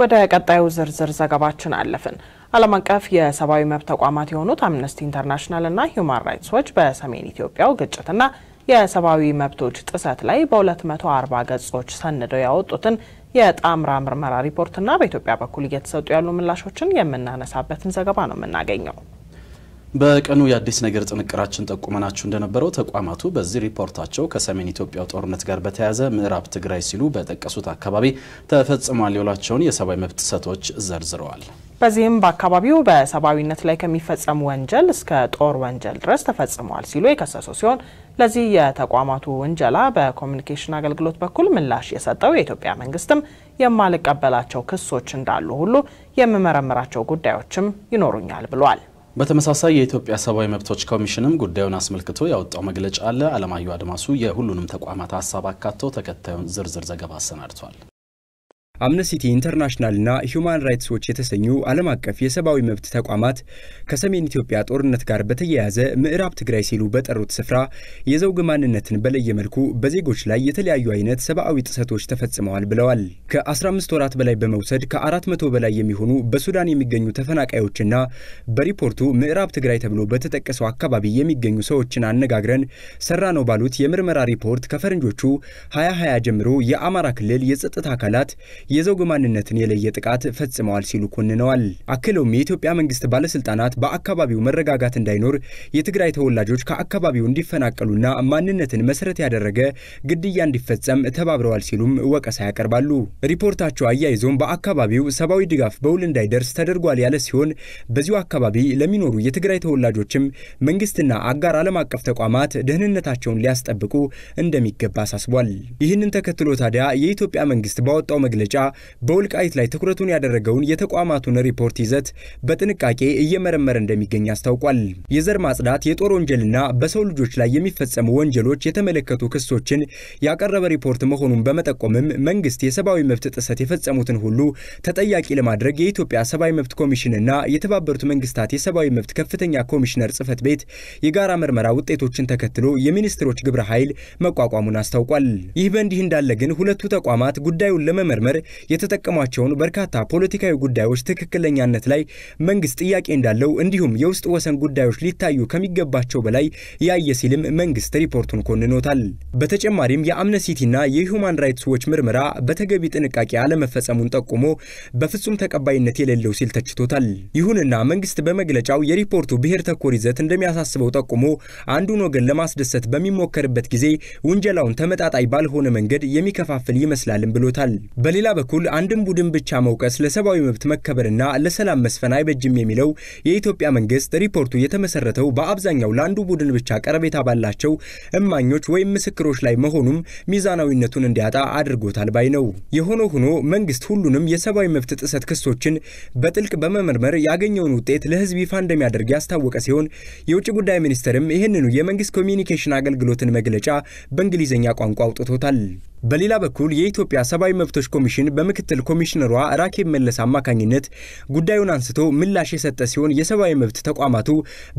ወደ ቀጣዩ ዝርዝር ዘገባችን አለፍን። ዓለም አቀፍ የሰብአዊ መብት ተቋማት የሆኑት አምነስቲ ኢንተርናሽናል እና ሂውማን ራይትስ ዎች በሰሜን ኢትዮጵያው ግጭትና የሰብአዊ መብቶች ጥሰት ላይ በ240 ገጾች ሰንደው ያወጡትን የጣምራ ምርመራ ሪፖርትና በኢትዮጵያ በኩል እየተሰጡ ያሉ ምላሾችን የምናነሳበትን ዘገባ ነው የምናገኘው። በቀኑ የአዲስ ነገር ጥንቅራችን ጠቁመናችሁ እንደነበረው ተቋማቱ በዚህ ሪፖርታቸው ከሰሜን ኢትዮጵያው ጦርነት ጋር በተያያዘ ምዕራብ ትግራይ ሲሉ በጠቀሱት አካባቢ ተፈጽሟል ያሏቸውን የሰብአዊ መብት ጥሰቶች ዘርዝረዋል። በዚህም በአካባቢው በሰብአዊነት ላይ ከሚፈጸም ወንጀል እስከ ጦር ወንጀል ድረስ ተፈጽመዋል ሲሉ የከሰሱ ሲሆን ለዚህ የተቋማቱ ውንጀላ በኮሚኒኬሽን አገልግሎት በኩል ምላሽ የሰጠው የኢትዮጵያ መንግስትም የማልቀበላቸው ክሶች እንዳሉ ሁሉ የምመረምራቸው ጉዳዮችም ይኖሩኛል ብሏል። በተመሳሳይ የኢትዮጵያ ሰብአዊ መብቶች ኮሚሽንም ጉዳዩን አስመልክቶ ያወጣው መግለጫ አለ። አለማየሁ አድማሱ የሁሉንም ተቋማት ሀሳብ አካቶ ተከታዩን ዝርዝር ዘገባ አሰናድቷል። አምነስቲ ኢንተርናሽናልና ሂዩማን ራይትስ ዎች የተሰኙ ዓለም አቀፍ የሰብአዊ መብት ተቋማት ከሰሜን ኢትዮጵያ ጦርነት ጋር በተያያዘ ምዕራብ ትግራይ ሲሉ በጠሩት ስፍራ የዘውግ ማንነትን በለየ መልኩ በዜጎች ላይ የተለያዩ አይነት ሰብአዊ ጥሰቶች ተፈጽመዋል ብለዋል። ከ15 ወራት በላይ በመውሰድ ከ400 በላይ የሚሆኑ በሱዳን የሚገኙ ተፈናቃዮችና በሪፖርቱ ምዕራብ ትግራይ ተብሎ በተጠቀሰው አካባቢ የሚገኙ ሰዎችን አነጋግረን ሰራ ነው ባሉት የምርመራ ሪፖርት ከፈረንጆቹ 2020 ጀምሮ የአማራ ክልል የጸጥታ አካላት የዘውግ ማንነትን የለየ ጥቃት ፈጽመዋል ሲሉ ኮንነዋል። አክለውም የኢትዮጵያ መንግስት ባለስልጣናት በአካባቢው መረጋጋት እንዳይኖር የትግራይ ተወላጆች ከአካባቢው እንዲፈናቀሉና ማንነትን መሰረት ያደረገ ግድያ እንዲፈጸም ተባብረዋል ሲሉም ወቀሳ ያቀርባሉ። ሪፖርታቸው አያይዞም በአካባቢው ሰብአዊ ድጋፍ በውል እንዳይደርስ ተደርጓል ያለ ሲሆን በዚሁ አካባቢ ለሚኖሩ የትግራይ ተወላጆችም መንግስትና አጋር ዓለም አቀፍ ተቋማት ደህንነታቸውን ሊያስጠብቁ እንደሚገባ አሳስቧል። ይህንን ተከትሎ ታዲያ የኢትዮጵያ መንግስት ባወጣው መግለጫ መግለጫ በወልቃይት ላይ ትኩረቱን ያደረገውን የተቋማቱን ሪፖርት ይዘት በጥንቃቄ እየመረመረ እንደሚገኝ አስታውቋል። የዘር ማጽዳት፣ የጦር ወንጀልና በሰው ልጆች ላይ የሚፈጸሙ ወንጀሎች የተመለከቱ ክሶችን ያቀረበ ሪፖርት መሆኑን በመጠቆምም መንግስት የሰብአዊ መብት ጥሰት የፈጸሙትን ሁሉ ተጠያቂ ለማድረግ የኢትዮጵያ ሰብአዊ መብት ኮሚሽንና የተባበሩት መንግስታት የሰብአዊ መብት ከፍተኛ ኮሚሽነር ጽህፈት ቤት የጋራ ምርመራ ውጤቶችን ተከትሎ የሚኒስትሮች ግብረ ኃይል መቋቋሙን አስታውቋል። ይህ በእንዲህ እንዳለ ግን ሁለቱ ተቋማት ጉዳዩን ለመመርመር የተጠቀሟቸውን በርካታ ፖለቲካዊ ጉዳዮች ትክክለኛነት ላይ መንግስት ጥያቄ እንዳለው እንዲሁም የውስጥ ወሰን ጉዳዮች ሊታዩ ከሚገባቸው በላይ ያየ ሲልም መንግስት ሪፖርቱን ኮንኖታል። በተጨማሪም የአምነስቲና የሂውማን ራይትስ ዎች ምርመራ በተገቢ ጥንቃቄ አለመፈጸሙን ጠቁሞ በፍጹም ተቀባይነት የሌለው ሲል ተችቶታል። ይሁንና መንግስት በመግለጫው የሪፖርቱ ብሔር ተኮር ይዘት እንደሚያሳስበው ጠቁሞ አንዱን ወገን ለማስደሰት በሚሞከርበት ጊዜ ውንጀላውን ተመጣጣኝ ባልሆነ መንገድ የሚከፋፍል ይመስላልም ብሎታል። በሌላ በኩል አንድን ቡድን ብቻ መውቀስ ለሰብአዊ መብት መከበርና ለሰላም መስፈን አይበጅም የሚለው የኢትዮጵያ መንግስት ሪፖርቱ የተመሰረተው በአብዛኛው ለአንዱ ቡድን ብቻ ቀረቤታ ባላቸው እማኞች ወይም ምስክሮች ላይ መሆኑም ሚዛናዊነቱን እንዲያጣ አድርጎታል ባይ ነው። የሆነ ሆኖ መንግስት ሁሉንም የሰብአዊ መብት ጥሰት ክሶችን በጥልቅ በመመርመር ያገኘውን ውጤት ለህዝብ ይፋ እንደሚያደርግ ያስታወቀ ሲሆን የውጭ ጉዳይ ሚኒስቴርም ይህንኑ የመንግስት ኮሚኒኬሽን አገልግሎትን መግለጫ በእንግሊዝኛ ቋንቋ አውጥቶታል። በሌላ በኩል የኢትዮጵያ ሰብአዊ መብቶች ኮሚሽን በምክትል ኮሚሽነሯ ራኬብ መለስ አማካኝነት ጉዳዩን አንስቶ ምላሽ የሰጠ ሲሆን የሰብአዊ መብት ተቋማቱ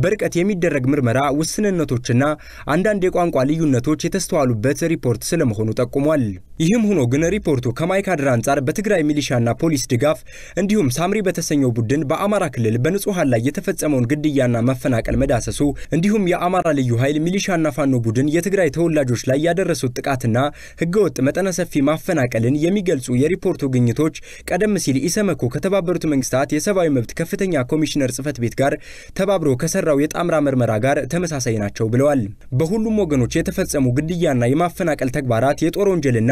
በርቀት የሚደረግ ምርመራ ውስንነቶችና አንዳንድ የቋንቋ ልዩነቶች የተስተዋሉበት ሪፖርት ስለመሆኑ ጠቁሟል። ይህም ሆኖ ግን ሪፖርቱ ከማይካድራ አንጻር በትግራይ ሚሊሻና ፖሊስ ድጋፍ እንዲሁም ሳምሪ በተሰኘው ቡድን በአማራ ክልል በንጹሐን ላይ የተፈጸመውን ግድያና መፈናቀል መዳሰሱ እንዲሁም የአማራ ልዩ ኃይል ሚሊሻና ፋኖ ቡድን የትግራይ ተወላጆች ላይ ያደረሱት ጥቃትና ህገወጥ ህገወጥ መጠነ ሰፊ ማፈናቀልን የሚገልጹ የሪፖርቱ ግኝቶች ቀደም ሲል ኢሰመኮ ከተባበሩት መንግስታት የሰብአዊ መብት ከፍተኛ ኮሚሽነር ጽህፈት ቤት ጋር ተባብሮ ከሰራው የጣምራ ምርመራ ጋር ተመሳሳይ ናቸው ብለዋል። በሁሉም ወገኖች የተፈጸሙ ግድያና የማፈናቀል ተግባራት የጦር ወንጀልና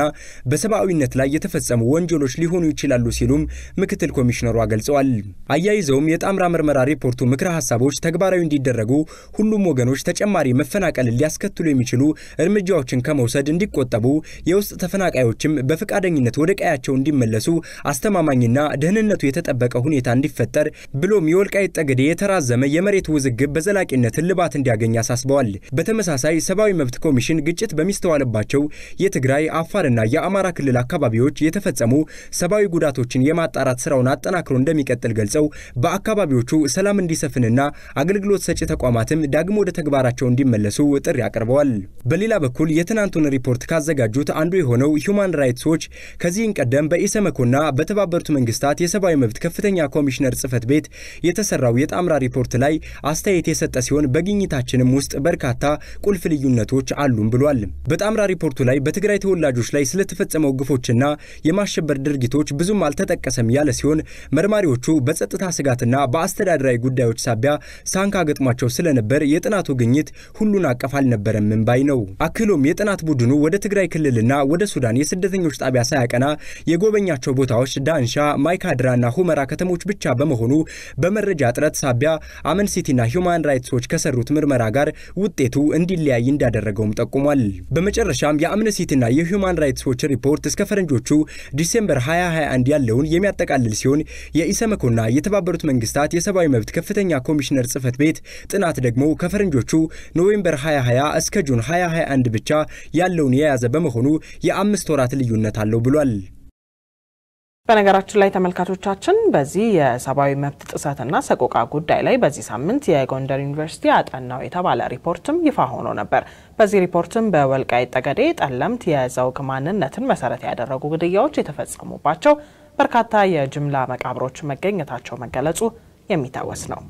በሰብአዊነት ላይ የተፈጸሙ ወንጀሎች ሊሆኑ ይችላሉ ሲሉም ምክትል ኮሚሽነሯ ገልጸዋል። አያይዘውም የጣምራ ምርመራ ሪፖርቱ ምክረ ሀሳቦች ተግባራዊ እንዲደረጉ ሁሉም ወገኖች ተጨማሪ መፈናቀልን ሊያስከትሉ የሚችሉ እርምጃዎችን ከመውሰድ እንዲቆጠቡ የውስጥ ተፈናቃዮችም በፈቃደኝነት ወደ ቀያቸው እንዲመለሱ አስተማማኝና ደህንነቱ የተጠበቀ ሁኔታ እንዲፈጠር ብሎም የወልቃይት ጠገዴ የተራዘመ የመሬት ውዝግብ በዘላቂነት እልባት እንዲያገኝ አሳስበዋል። በተመሳሳይ ሰብአዊ መብት ኮሚሽን ግጭት በሚስተዋልባቸው የትግራይ አፋርና የአማራ ክልል አካባቢዎች የተፈጸሙ ሰብአዊ ጉዳቶችን የማጣራት ስራውን አጠናክሮ እንደሚቀጥል ገልጸው በአካባቢዎቹ ሰላም እንዲሰፍንና አገልግሎት ሰጪ ተቋማትም ዳግሞ ወደ ተግባራቸው እንዲመለሱ ጥሪ አቅርበዋል። በሌላ በኩል የትናንቱን ሪፖርት ካዘጋጁት አንዱ የሆነው ሁማን ራይትስ ዎች ከዚህን ቀደም በኢሰመኮና በተባበሩት መንግስታት የሰብአዊ መብት ከፍተኛ ኮሚሽነር ጽህፈት ቤት የተሰራው የጣምራ ሪፖርት ላይ አስተያየት የሰጠ ሲሆን በግኝታችንም ውስጥ በርካታ ቁልፍ ልዩነቶች አሉም ብሏል። በጣምራ ሪፖርቱ ላይ በትግራይ ተወላጆች ላይ ስለተፈጸመው ግፎችና የማሸበር ድርጊቶች ብዙም አልተጠቀሰም ያለ ሲሆን መርማሪዎቹ በጸጥታ ስጋትና በአስተዳደራዊ ጉዳዮች ሳቢያ ሳንካ ገጥሟቸው ስለነበር የጥናቱ ግኝት ሁሉን አቀፍ አልነበረም ባይ ነው። አክሎም የጥናት ቡድኑ ወደ ትግራይ ክልልና ወደ ሱዳን የስደተኞች ጣቢያ ሳያቀና የጎበኛቸው ቦታዎች ዳንሻ፣ ማይካድራና ሁመራ ከተሞች ብቻ በመሆኑ በመረጃ እጥረት ሳቢያ አመንሲቲና ሂውማን ራይትስ ከሰሩት ምርመራ ጋር ውጤቱ እንዲለያይ እንዳደረገውም ጠቁሟል። በመጨረሻም የአምነስቲና የሂውማን ራይትስ ሪፖርት እስከ ፈረንጆቹ ዲሴምበር 2021 ያለውን የሚያጠቃልል ሲሆን የኢሰመኮና የተባበሩት መንግስታት የሰብአዊ መብት ከፍተኛ ኮሚሽነር ጽህፈት ቤት ጥናት ደግሞ ከፈረንጆቹ ኖቬምበር 2020 እስከ ጁን 2021 ብቻ ያለውን የያዘ በመሆኑ የአምስት ወራት ልዩነት አለው ብሏል። በነገራችን ላይ ተመልካቾቻችን በዚህ የሰብአዊ መብት ጥሰትና ሰቆቃ ጉዳይ ላይ በዚህ ሳምንት የጎንደር ዩኒቨርሲቲ አጠናው የተባለ ሪፖርትም ይፋ ሆኖ ነበር። በዚህ ሪፖርትም በወልቃይት ጠገዴ፣ ጠለምት የዘውግ ማንነትን መሰረት ያደረጉ ግድያዎች የተፈጸሙባቸው በርካታ የጅምላ መቃብሮች መገኘታቸው መገለጹ የሚታወስ ነው።